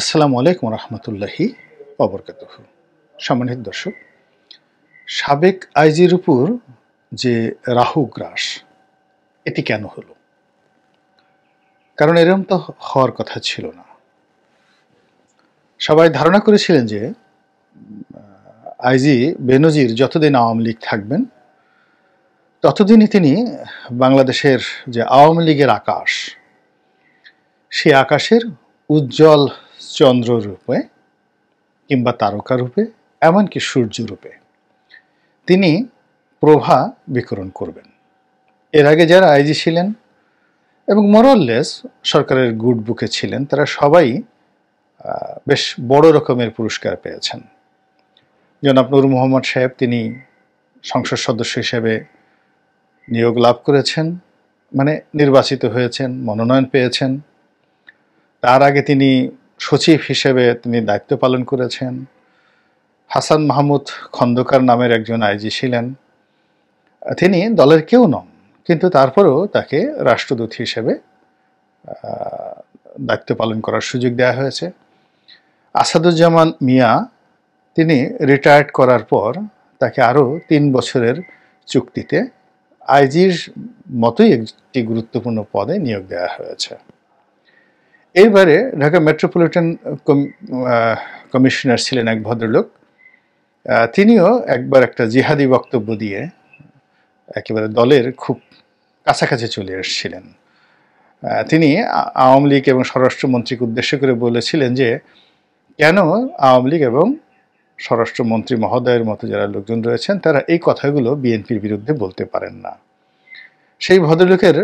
আসসালামু আলাইকুম রহমতুল্লাহি অবরকাত সম্মানিত দর্শক সাবেক আইজির উপর যে রাহু গ্রাস এটি কেন হলো কারণ এরম তো হওয়ার কথা ছিল না সবাই ধারণা করেছিলেন যে আইজি বেনজির যতদিন আওয়ামী লীগ থাকবেন ততদিনই তিনি বাংলাদেশের যে আওয়ামী লীগের আকাশ সেই আকাশের উজ্জ্বল চন্দ্র রূপে কিংবা তারকা রূপে এমনকি সূর্য রূপে তিনি প্রভা বিকরণ করবেন এর আগে যারা আইজি ছিলেন এবং মোরললেস সরকারের গুড বুকে ছিলেন তারা সবাই বেশ বড় রকমের পুরস্কার পেয়েছেন জনাব নূর মোহাম্মদ সাহেব তিনি সংসদ সদস্য হিসেবে নিয়োগ লাভ করেছেন মানে নির্বাচিত হয়েছেন মনোনয়ন পেয়েছেন তার আগে তিনি সচিব হিসেবে তিনি দায়িত্ব পালন করেছেন হাসান মাহমুদ খন্দকার নামের একজন আইজি ছিলেন তিনি দলের কেউ নন কিন্তু তারপরেও তাকে রাষ্ট্রদূত হিসেবে দায়িত্ব পালন করার সুযোগ দেওয়া হয়েছে আসাদুজ্জামান মিয়া তিনি রিটায়ার্ড করার পর তাকে আরও তিন বছরের চুক্তিতে আইজির মতোই একটি গুরুত্বপূর্ণ পদে নিয়োগ দেওয়া হয়েছে এইবারে ঢাকা মেট্রোপলিটন কমিশনার ছিলেন এক ভদ্রলোক তিনিও একবার একটা জিহাদি বক্তব্য দিয়ে একেবারে দলের খুব কাছাকাছি চলে এসেছিলেন তিনি আওয়ামী লীগ এবং স্বরাষ্ট্রমন্ত্রীকে উদ্দেশ্য করে বলেছিলেন যে কেন আওয়ামী লীগ এবং স্বরাষ্ট্রমন্ত্রী মহোদয়ের মতো যারা লোকজন রয়েছেন তারা এই কথাগুলো বিএনপির বিরুদ্ধে বলতে পারেন না সেই ভদ্রলোকের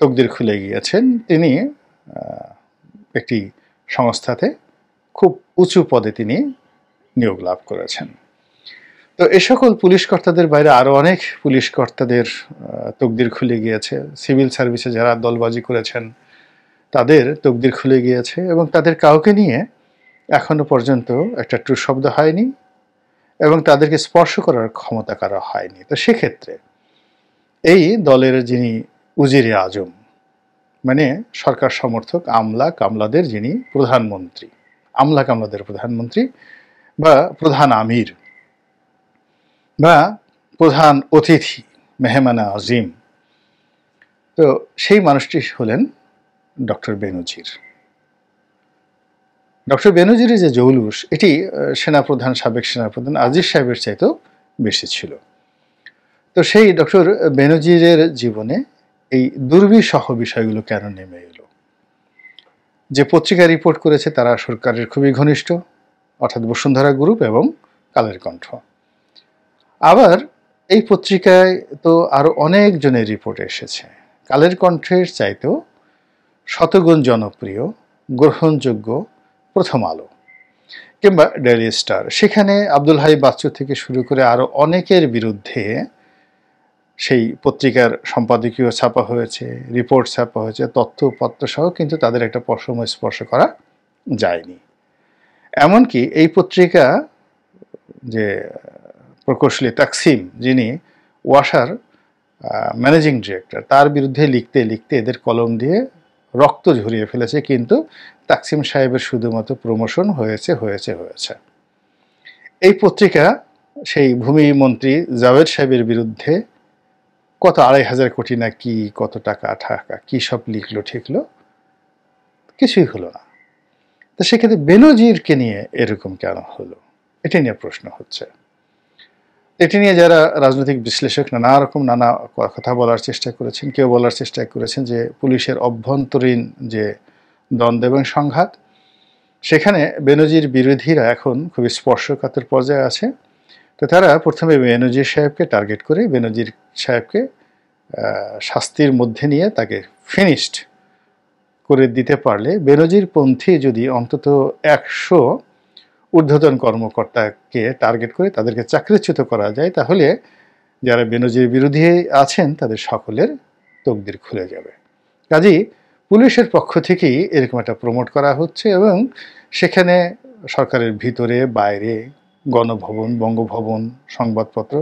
তকদির খুলে গিয়েছেন তিনি একটি সংস্থাতে খুব উঁচু পদে তিনি নিয়োগ লাভ করেছেন তো এ সকল পুলিশ কর্তাদের বাইরে আরও অনেক পুলিশ কর্তাদের তকদির খুলে গিয়েছে সিভিল সার্ভিসে যারা দলবাজি করেছেন তাদের তকদির খুলে গিয়েছে এবং তাদের কাউকে নিয়ে এখনও পর্যন্ত একটা ট্রু শব্দ হয়নি এবং তাদেরকে স্পর্শ করার ক্ষমতা কারো হয়নি তো সেক্ষেত্রে এই দলের যিনি উজিরে আজম মানে সরকার সমর্থক আমলা কামলাদের যিনি প্রধানমন্ত্রী আমলা কামলাদের প্রধানমন্ত্রী বা প্রধান আমির বা প্রধান অতিথি মেহমানা আজিম তো সেই মানুষটি হলেন ডক্টর বেনজির ডক্টর বেনজিরের যে জৌলুস এটি সেনাপ্রধান সাবেক সেনাপ্রধান আজিজ সাহেবের চাইতেও বেশি ছিল তো সেই ডক্টর বেনজিরের জীবনে এই দুর্বিষহ বিষয়গুলো কেন নেমে এলো যে পত্রিকা রিপোর্ট করেছে তারা সরকারের খুবই ঘনিষ্ঠ অর্থাৎ বসুন্ধরা গ্রুপ এবং কালের কণ্ঠ আবার এই পত্রিকায় তো আরও অনেকজনের রিপোর্ট এসেছে কালের কণ্ঠের চাইতেও শতগুণ জনপ্রিয় গ্রহণযোগ্য প্রথম আলো কিংবা ডেলি স্টার সেখানে আব্দুল হাই বাচ্চু থেকে শুরু করে আরও অনেকের বিরুদ্ধে সেই পত্রিকার সম্পাদকীয় ছাপা হয়েছে রিপোর্ট ছাপা হয়েছে তথ্য উপাত্ত সহ কিন্তু তাদের একটা পশম স্পর্শ করা যায়নি এমনকি এই পত্রিকা যে প্রকৌশলী তাকসিম যিনি ওয়াসার ম্যানেজিং ডিরেক্টর তার বিরুদ্ধে লিখতে লিখতে এদের কলম দিয়ে রক্ত ঝরিয়ে ফেলেছে কিন্তু তাকসিম সাহেবের শুধুমাত্র প্রমোশন হয়েছে হয়েছে হয়েছে এই পত্রিকা সেই ভূমি মন্ত্রী জাভেদ সাহেবের বিরুদ্ধে কত আড়াই হাজার কোটি না কি কত টাকা ঠাকা কী সব লিখলো ঠেকলো কিছুই হলো না তো সেক্ষেত্রে বেনজিরকে নিয়ে এরকম কেন হলো এটা নিয়ে প্রশ্ন হচ্ছে এটি নিয়ে যারা রাজনৈতিক বিশ্লেষক নানা রকম নানা কথা বলার চেষ্টা করেছেন কেউ বলার চেষ্টা করেছেন যে পুলিশের অভ্যন্তরীণ যে দ্বন্দ্ব এবং সংঘাত সেখানে বেনজির বিরোধীরা এখন খুবই স্পর্শকাতর পর্যায়ে আছে তো তারা প্রথমে বেনজির সাহেবকে টার্গেট করে বেনজির সাহেবকে শাস্তির মধ্যে নিয়ে তাকে ফিনিশড করে দিতে পারলে বেরোজির পন্থী যদি অন্তত একশো ঊর্ধ্বতন কর্মকর্তাকে টার্গেট করে তাদেরকে চাকরিচ্যুত করা যায় তাহলে যারা বেনজির বিরোধী আছেন তাদের সকলের তকদির খুলে যাবে কাজেই পুলিশের পক্ষ থেকেই এরকম একটা প্রমোট করা হচ্ছে এবং সেখানে সরকারের ভিতরে বাইরে গণভবন বঙ্গভবন সংবাদপত্র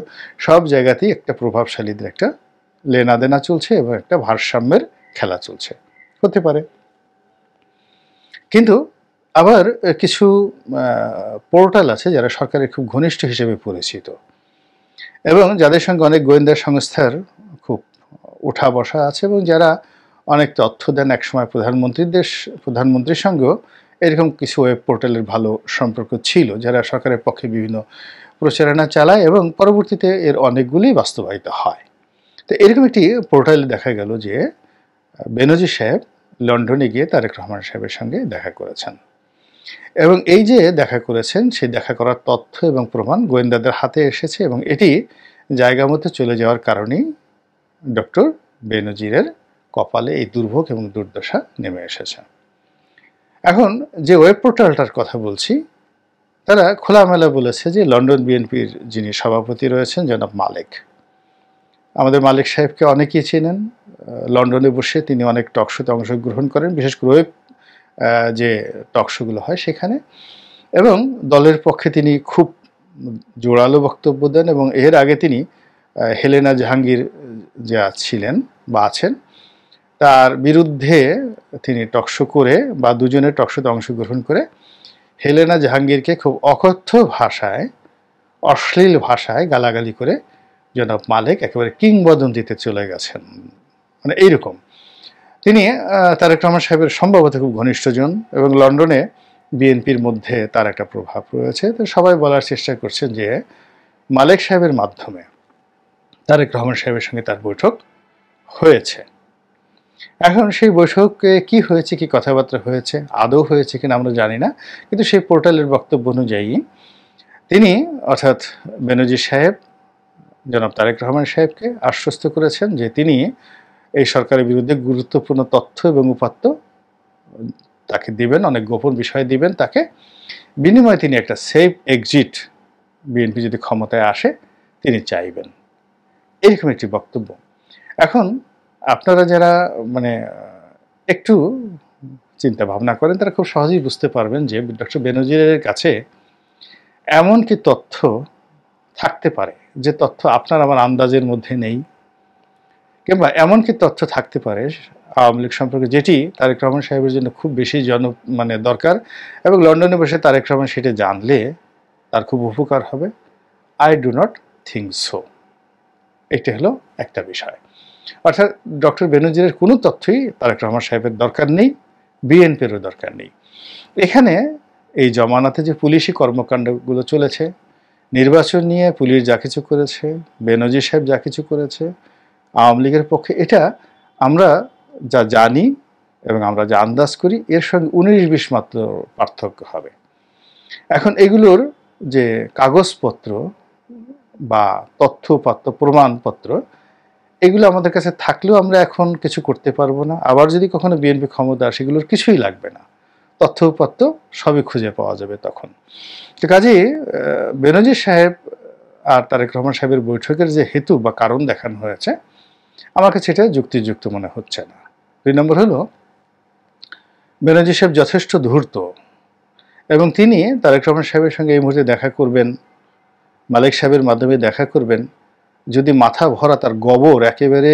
সব জায়গাতেই একটা প্রভাবশালীদের একটা লেনা দেনা চলছে এবং একটা ভারসাম্যের খেলা চলছে হতে পারে কিন্তু আবার কিছু পোর্টাল আছে যারা সরকারের খুব ঘনিষ্ঠ হিসেবে পরিচিত এবং যাদের সঙ্গে অনেক গোয়েন্দা সংস্থার খুব উঠা বসা আছে এবং যারা অনেক তথ্য দেন একসময় প্রধানমন্ত্রীদের প্রধানমন্ত্রীর সঙ্গেও এরকম কিছু ওয়েব পোর্টালের ভালো সম্পর্ক ছিল যারা সরকারের পক্ষে বিভিন্ন প্রচারণা চালায় এবং পরবর্তীতে এর অনেকগুলি বাস্তবায়িত হয় তো এরকম একটি পোর্টালে দেখা গেল যে বেনজি সাহেব লন্ডনে গিয়ে তারেক রহমান সাহেবের সঙ্গে দেখা করেছেন এবং এই যে দেখা করেছেন সেই দেখা করার তথ্য এবং প্রমাণ গোয়েন্দাদের হাতে এসেছে এবং এটি জায়গা মতো চলে যাওয়ার কারণেই ডক্টর বেনজিরের কপালে এই দুর্ভোগ এবং দুর্দশা নেমে এসেছে এখন যে ওয়েব পোর্টালটার কথা বলছি তারা খোলামেলা বলেছে যে লন্ডন বিএনপির যিনি সভাপতি রয়েছেন জনাব মালিক আমাদের মালিক সাহেবকে অনেকেই চেনেন লন্ডনে বসে তিনি অনেক টকশোতে অংশগ্রহণ করেন বিশেষ করে ওয়েব যে টকশোগুলো হয় সেখানে এবং দলের পক্ষে তিনি খুব জোরালো বক্তব্য দেন এবং এর আগে তিনি হেলেনা জাহাঙ্গীর যা ছিলেন বা আছেন তার বিরুদ্ধে তিনি টকশো করে বা দুজনের টকশোতে অংশগ্রহণ করে হেলেনা জাহাঙ্গীরকে খুব অকথ্য ভাষায় অশ্লীল ভাষায় গালাগালি করে জনাব মালিক একেবারে কিংবদন্তিতে চলে গেছেন মানে এইরকম তিনি তারেক রহমান সাহেবের সম্ভবত খুব ঘনিষ্ঠজন এবং লন্ডনে বিএনপির মধ্যে তার একটা প্রভাব রয়েছে তো সবাই বলার চেষ্টা করছেন যে মালিক সাহেবের মাধ্যমে তারেক রহমান সাহেবের সঙ্গে তার বৈঠক হয়েছে এখন সেই বৈঠকে কি হয়েছে কি কথাবার্তা হয়েছে আদৌ হয়েছে কিনা আমরা জানি না কিন্তু সেই পোর্টালের বক্তব্য অনুযায়ী তিনি অর্থাৎ বেনজি সাহেব জনাব তারেক রহমান সাহেবকে আশ্বস্ত করেছেন যে তিনি এই সরকারের বিরুদ্ধে গুরুত্বপূর্ণ তথ্য এবং উপাত্ত তাকে দিবেন অনেক গোপন বিষয় দিবেন তাকে বিনিময়ে তিনি একটা সেফ এক্সিট বিএনপি যদি ক্ষমতায় আসে তিনি চাইবেন এরকম একটি বক্তব্য এখন আপনারা যারা মানে একটু চিন্তা ভাবনা করেন তারা খুব সহজেই বুঝতে পারবেন যে ডক্টর বেনজিরের কাছে এমন কি তথ্য থাকতে পারে যে তথ্য আপনার আমার আন্দাজের মধ্যে নেই কিংবা এমনকি তথ্য থাকতে পারে আওয়ামী লীগ সম্পর্কে যেটি তারেক রহমান সাহেবের জন্য খুব বেশি জন মানে দরকার এবং লন্ডনে বসে তারেক রহমান সেটা জানলে তার খুব উপকার হবে I do not think so এটা হলো একটা বিষয় অর্থাৎ ডক্টর বেনজিরের কোনো তথ্যই তারেক রহমান সাহেবের দরকার নেই বিএনপিরও দরকার নেই এখানে এই জমানাতে যে পুলিশি কর্মকাণ্ডগুলো চলেছে নির্বাচন নিয়ে পুলিশ যা কিছু করেছে বেনজির সাহেব যা কিছু করেছে আওয়ামী লীগের পক্ষে এটা আমরা যা জানি এবং আমরা যা আন্দাজ করি এর সঙ্গে উনিশ বিশ মাত্র পার্থক্য হবে এখন এগুলোর যে কাগজপত্র বা তথ্যপত্র প্রমাণপত্র এগুলো আমাদের কাছে থাকলেও আমরা এখন কিছু করতে পারবো না আবার যদি কখনো বিএনপি ক্ষমতা সেগুলোর কিছুই লাগবে না তথ্য উপাত্ত সবই খুঁজে পাওয়া যাবে তখন তো কাজে বেনজির সাহেব আর তারেক রহমান সাহেবের বৈঠকের যে হেতু বা কারণ দেখানো হয়েছে আমার কাছে এটা যুক্তিযুক্ত মনে হচ্ছে না দুই নম্বর হলো বেনজির সাহেব যথেষ্ট ধূর্ত এবং তিনি তারেক রহমান সাহেবের সঙ্গে এই মুহূর্তে দেখা করবেন মালিক সাহেবের মাধ্যমে দেখা করবেন যদি মাথা ভরা তার গবর একেবারে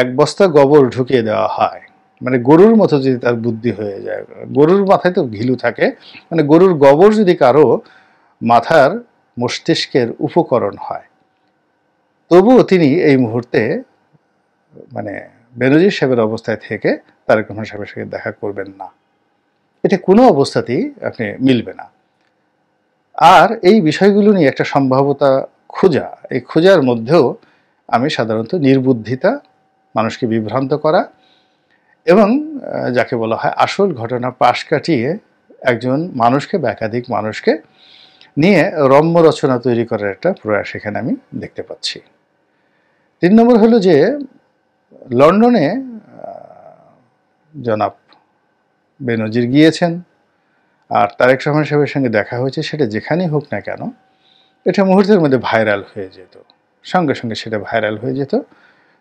এক বস্তা গবর ঢুকিয়ে দেওয়া হয় মানে গরুর মতো যদি তার বুদ্ধি হয়ে যায় গরুর মাথায় তো ঘিলু থাকে মানে গরুর গোবর যদি কারো মাথার মস্তিষ্কের উপকরণ হয় তবুও তিনি এই মুহূর্তে মানে বেনজির সাহেবের অবস্থায় থেকে তারেক রহমান সাহেবের সঙ্গে দেখা করবেন না এটা কোনো অবস্থাতেই আপনি মিলবে না আর এই বিষয়গুলো নিয়ে একটা সম্ভাবতা খোঁজা এই খোঁজার মধ্যেও আমি সাধারণত নির্বুদ্ধিতা মানুষকে বিভ্রান্ত করা এবং যাকে বলা হয় আসল ঘটনা পাশ কাটিয়ে একজন মানুষকে বা একাধিক মানুষকে নিয়ে রম্য রচনা তৈরি করার একটা প্রয়াস এখানে আমি দেখতে পাচ্ছি তিন নম্বর হলো যে লন্ডনে জনাব বেনজির গিয়েছেন আর তারেক রহমান সাহেবের সঙ্গে দেখা হয়েছে সেটা যেখানেই হোক না কেন এটা মুহূর্তের মধ্যে ভাইরাল হয়ে যেত সঙ্গে সঙ্গে সেটা ভাইরাল হয়ে যেত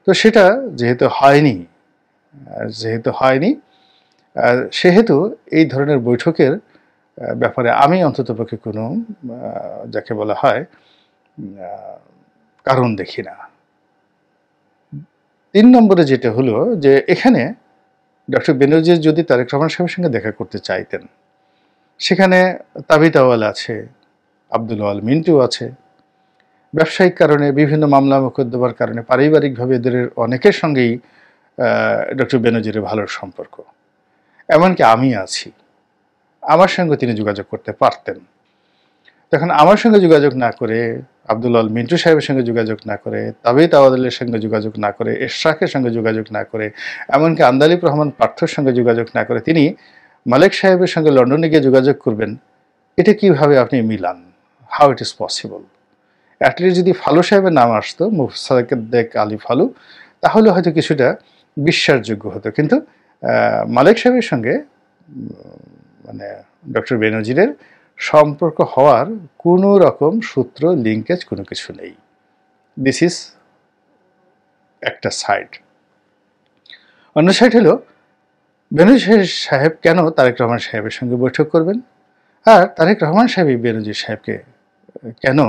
তো সেটা যেহেতু হয়নি যেহেতু হয়নি সেহেতু এই ধরনের বৈঠকের ব্যাপারে আমি অন্ততপক্ষে কোনো যাকে বলা হয় কারণ দেখি না তিন নম্বরে যেটা হলো যে এখানে ডক্টর বেনার্জি যদি তারেক রহমান সাহেবের সঙ্গে দেখা করতে চাইতেন সেখানে তাবিতাওয়াল আছে আব্দুল আল মিন্টু আছে ব্যবসায়িক কারণে বিভিন্ন মামলা মোকদ্দমার কারণে পারিবারিকভাবে এদের অনেকের সঙ্গেই ডক্টর বেনজিরের ভালো সম্পর্ক এমনকি আমি আছি আমার সঙ্গে তিনি যোগাযোগ করতে পারতেন তখন আমার সঙ্গে যোগাযোগ না করে আল মিন্টু সাহেবের সঙ্গে যোগাযোগ না করে তাবেই তাওয়াদের সঙ্গে যোগাযোগ না করে এশরাকের সঙ্গে যোগাযোগ না করে এমনকি আন্দালিব রহমান পার্থর সঙ্গে যোগাযোগ না করে তিনি মালিক সাহেবের সঙ্গে লন্ডনে গিয়ে যোগাযোগ করবেন এটা কিভাবে আপনি মিলান how it is possible at least যদি ফালু সাহেবের নাম আসতো মুফ সাদেক আলী ফালু তাহলে হয়তো কিছুটা বিশ্বাসযোগ্য হতো কিন্তু মালিক সাহেবের সঙ্গে মানে ডক্টর বেনজিরের সম্পর্ক হওয়ার কোনো রকম সূত্র লিঙ্কেজ কোনো কিছু নেই দিস ইজ একটা সাইড অন্য সাইড হলো বেনজির সাহেব কেন তারেক রহমান সাহেবের সঙ্গে বৈঠক করবেন আর তারেক রহমান সাহেবই বেনজির সাহেবকে কেন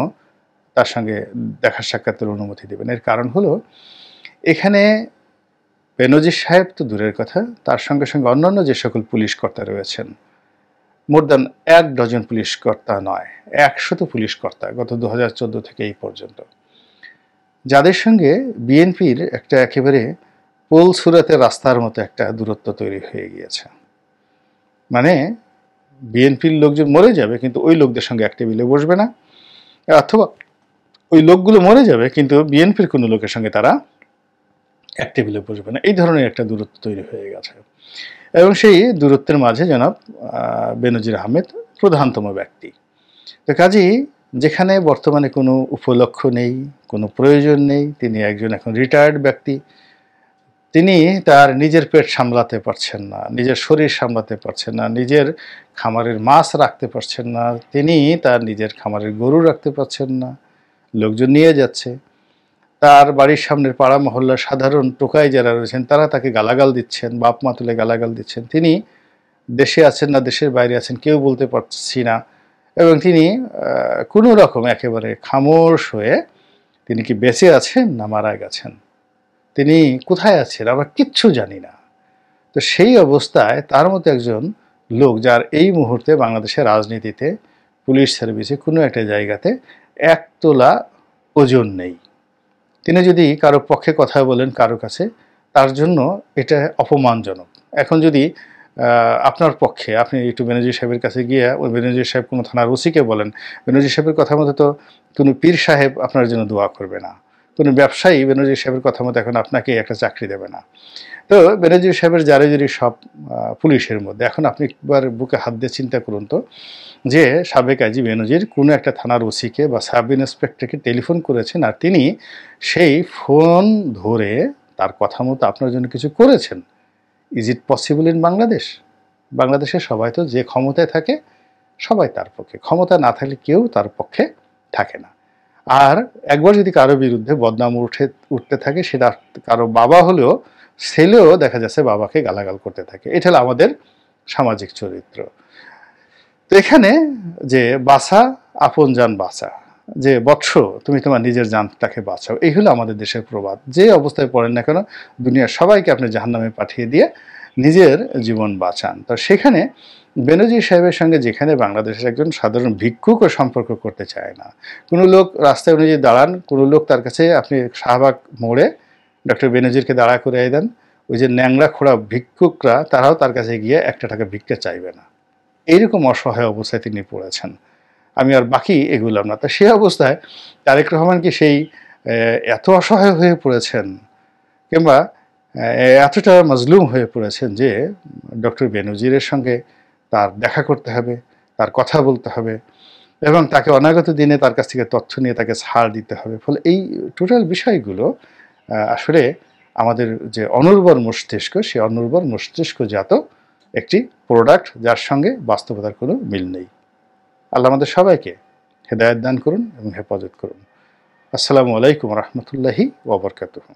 তার সঙ্গে দেখা সাক্ষাতের অনুমতি দেবেন এর কারণ হলো এখানে বেনজির সাহেব তো দূরের কথা তার সঙ্গে সঙ্গে অন্যান্য যে সকল পুলিশ কর্তা রয়েছেন মোর দেন এক ডজন পুলিশ কর্তা নয় একশত পুলিশ কর্তা গত দু হাজার থেকে এই পর্যন্ত যাদের সঙ্গে বিএনপির একটা একেবারে পোল সুরাতে রাস্তার মতো একটা দূরত্ব তৈরি হয়ে গিয়েছে মানে বিএনপির লোকজন মরে যাবে কিন্তু ওই লোকদের সঙ্গে এক টেবিলে বসবে না অথবা ওই লোকগুলো মরে যাবে কিন্তু বিএনপির কোনো লোকের সঙ্গে তারা এক টেবিলে বসবে না এই ধরনের একটা দূরত্ব তৈরি হয়ে গেছে এবং সেই দূরত্বের মাঝে জনাব বেনজির আহমেদ প্রধানতম ব্যক্তি তো কাজেই যেখানে বর্তমানে কোনো উপলক্ষ নেই কোনো প্রয়োজন নেই তিনি একজন এখন রিটায়ার্ড ব্যক্তি তিনি তার নিজের পেট সামলাতে পারছেন না নিজের শরীর সামলাতে পারছেন না নিজের খামারের মাছ রাখতে পারছেন না তিনি তার নিজের খামারের গরু রাখতে পারছেন না লোকজন নিয়ে যাচ্ছে তার বাড়ির সামনের পাড়া মহল্লার সাধারণ টোকায় যারা রয়েছেন তারা তাকে গালাগাল দিচ্ছেন বাপ মা তুলে গালাগাল দিচ্ছেন তিনি দেশে আছেন না দেশের বাইরে আছেন কেউ বলতে পারছি না এবং তিনি কোনো রকম একেবারে খামোশ হয়ে তিনি কি বেঁচে আছেন না মারা গেছেন তিনি কোথায় আছেন আমরা কিচ্ছু জানি না তো সেই অবস্থায় তার মতো একজন লোক যার এই মুহূর্তে বাংলাদেশের রাজনীতিতে পুলিশ সার্ভিসে কোনো একটা জায়গাতে এক তোলা ওজন নেই তিনি যদি কারো পক্ষে কথা বলেন কারো কাছে তার জন্য এটা অপমানজনক এখন যদি আপনার পক্ষে আপনি একটু বেনজির সাহেবের কাছে গিয়ে ওই বেনজির সাহেব কোনো থানার ওসিকে বলেন বেনজির সাহেবের কথা মতো তো কোনো পীর সাহেব আপনার জন্য দোয়া করবে না কোনো ব্যবসায়ী বেনজির সাহেবের কথা মতো এখন আপনাকে একটা চাকরি দেবে না তো বেনজির সাহেবের যারে যারি সব পুলিশের মধ্যে এখন আপনি একবার বুকে হাত দিয়ে চিন্তা করুন তো যে সাবেক আইজি বেনজির কোনো একটা থানার ওসিকে বা সাব ইন্সপেক্টরকে টেলিফোন করেছেন আর তিনি সেই ফোন ধরে তার কথা মতো আপনার জন্য কিছু করেছেন is it possible in Bangladesh বাংলাদেশে সবাই তো যে ক্ষমতায় থাকে সবাই তার পক্ষে ক্ষমতা না থাকলে কেউ তার পক্ষে থাকে না আর একবার যদি কারো বিরুদ্ধে বদনাম উঠে উঠতে থাকে সেটা কারো বাবা হলেও ছেলেও দেখা যাচ্ছে বাবাকে গালাগাল করতে থাকে এটা হলো আমাদের সামাজিক চরিত্র তো এখানে যে বাসা আপন যান বাসা যে বৎস তুমি তোমার নিজের জানটাকে বাঁচাও এই হলো আমাদের দেশের প্রবাদ যে অবস্থায় পড়েন না কেন দুনিয়ার সবাইকে আপনি জাহান্নামে পাঠিয়ে দিয়ে নিজের জীবন বাঁচান তো সেখানে বেনজি সাহেবের সঙ্গে যেখানে বাংলাদেশের একজন সাধারণ ভিক্ষুকও সম্পর্ক করতে চায় না কোনো লোক রাস্তায় উনি দাঁড়ান কোনো লোক তার কাছে আপনি শাহবাগ মোড়ে ডক্টর বেনজিরকে দাঁড়া করে দেন ওই যে ন্যাংরা খোড়া ভিক্ষুকরা তারাও তার কাছে গিয়ে একটা টাকা ভিক্ষা চাইবে না এইরকম অসহায় অবস্থায় তিনি পড়েছেন আমি আর বাকি এগুলাম না তা সে অবস্থায় তারেক রহমান কি সেই এত অসহায় হয়ে পড়েছেন কিংবা এতটা মজলুম হয়ে পড়েছেন যে ডক্টর বেনজিরের সঙ্গে তার দেখা করতে হবে তার কথা বলতে হবে এবং তাকে অনাগত দিনে তার কাছ থেকে তথ্য নিয়ে তাকে ছাড় দিতে হবে ফলে এই টোটাল বিষয়গুলো আসলে আমাদের যে অনুর্বর মস্তিষ্ক সে অনুর্বর মস্তিষ্কজাত একটি প্রোডাক্ট যার সঙ্গে বাস্তবতার কোনো মিল নেই আল্লাহ আমাদের সবাইকে হেদায়ত দান করুন এবং হেফাজত করুন আসসালামু আলাইকুম রহমতুল্লাহি ওবরকাতুহ